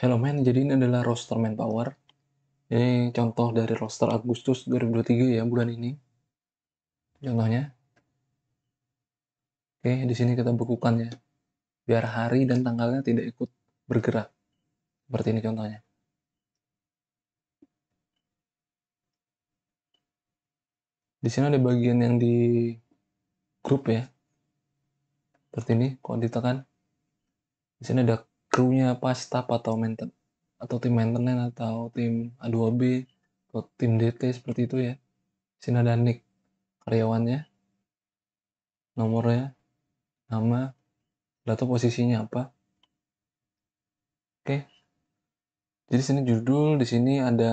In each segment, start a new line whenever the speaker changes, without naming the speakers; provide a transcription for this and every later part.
Hello men, jadi ini adalah roster manpower. Ini contoh dari roster Agustus 2023 ya, bulan ini. Contohnya. Oke, di sini kita bekukan ya. Biar hari dan tanggalnya tidak ikut bergerak. Seperti ini contohnya. Di sini ada bagian yang di grup ya. Seperti ini, kalau ditekan. Di sini ada krunya pas staff atau maintenance atau tim maintenance atau tim A2B atau tim DT seperti itu ya Sina dan Nick karyawannya nomornya nama atau posisinya apa oke jadi sini judul di sini ada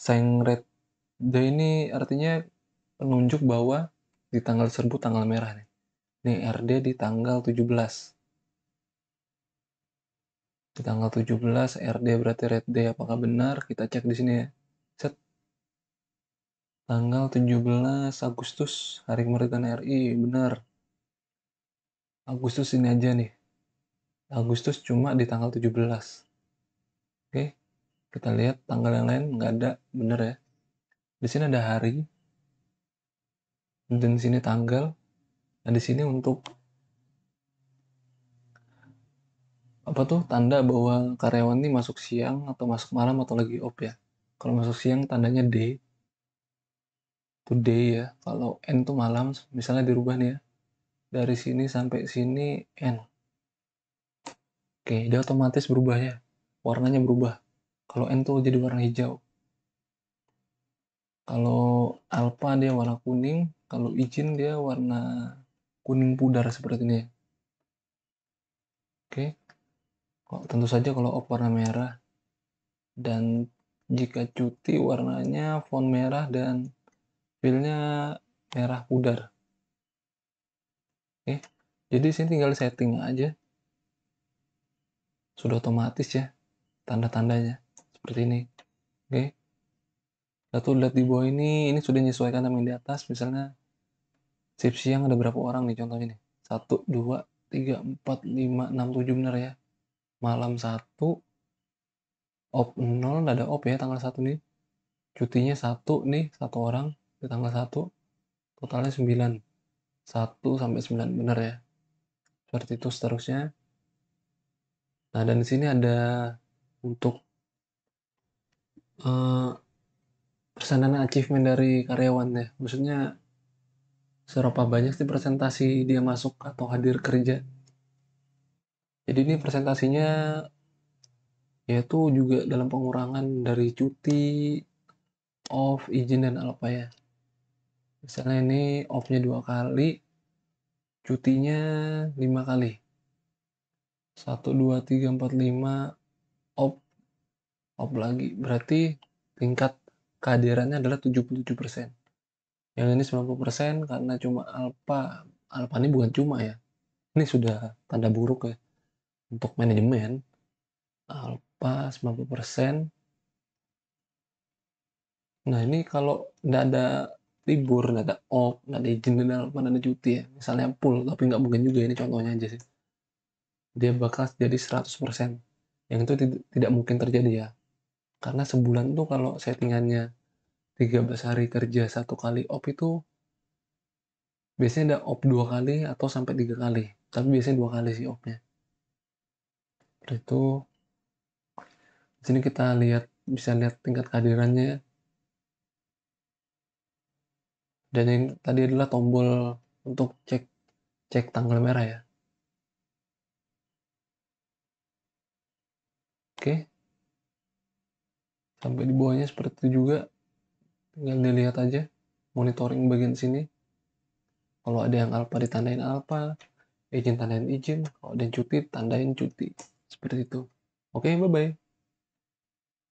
sengret dan ini artinya penunjuk bahwa di tanggal serbu tanggal merah nih ini RD di tanggal 17 di tanggal 17 RD berarti red day apakah benar kita cek di sini ya set tanggal 17 Agustus hari kemerdekaan RI benar Agustus ini aja nih Agustus cuma di tanggal 17 oke kita lihat tanggal yang lain nggak ada benar ya di sini ada hari dan di sini tanggal nah di sini untuk apa tuh tanda bahwa karyawan ini masuk siang atau masuk malam atau lagi off ya. Kalau masuk siang tandanya D. Itu D ya. Kalau N tuh malam, misalnya dirubah nih ya. Dari sini sampai sini N. Oke, dia otomatis berubah ya. Warnanya berubah. Kalau N tuh jadi warna hijau. Kalau Alpha dia warna kuning, kalau izin dia warna kuning pudar seperti ini ya. Oke, kok tentu saja kalau op warna merah dan jika cuti warnanya font merah dan filenya merah pudar oke jadi sini tinggal setting aja sudah otomatis ya tanda-tandanya seperti ini oke lalu lihat di bawah ini ini sudah menyesuaikan sama yang di atas misalnya shift siang ada berapa orang nih contohnya nih satu dua tiga empat lima enam tujuh benar ya malam satu op nol ada op ya tanggal satu nih cutinya satu nih satu orang di tanggal satu totalnya sembilan satu sampai sembilan bener ya seperti itu seterusnya nah dan di sini ada untuk uh, eh, persenan achievement dari karyawan ya maksudnya seberapa banyak sih presentasi dia masuk atau hadir kerja jadi ini presentasinya yaitu juga dalam pengurangan dari cuti, off, izin, dan apa ya. Misalnya ini off-nya dua kali, cutinya lima kali. satu dua tiga empat lima, off, off lagi. Berarti tingkat kehadirannya adalah 77%. Yang ini 90% karena cuma alpa, Alfa ini bukan cuma ya. Ini sudah tanda buruk ya untuk manajemen alpha 90%. Nah, ini kalau tidak ada libur, tidak ada off, tidak ada izin, nggak ada cuti ya. Misalnya full, tapi nggak mungkin juga ini contohnya aja sih. Dia bakal jadi 100%. Yang itu tidak mungkin terjadi ya. Karena sebulan tuh kalau settingannya 13 hari kerja satu kali off itu biasanya ada off dua kali atau sampai tiga kali. Tapi biasanya dua kali sih offnya. Seperti itu di sini kita lihat bisa lihat tingkat kehadirannya. Dan yang tadi adalah tombol untuk cek cek tanggal merah ya. Oke. Sampai di bawahnya seperti itu juga. Tinggal dilihat aja monitoring bagian sini. Kalau ada yang alpha ditandain alpha, izin tandain izin, kalau ada yang cuti tandain cuti. Seperti itu. Oke, bye-bye.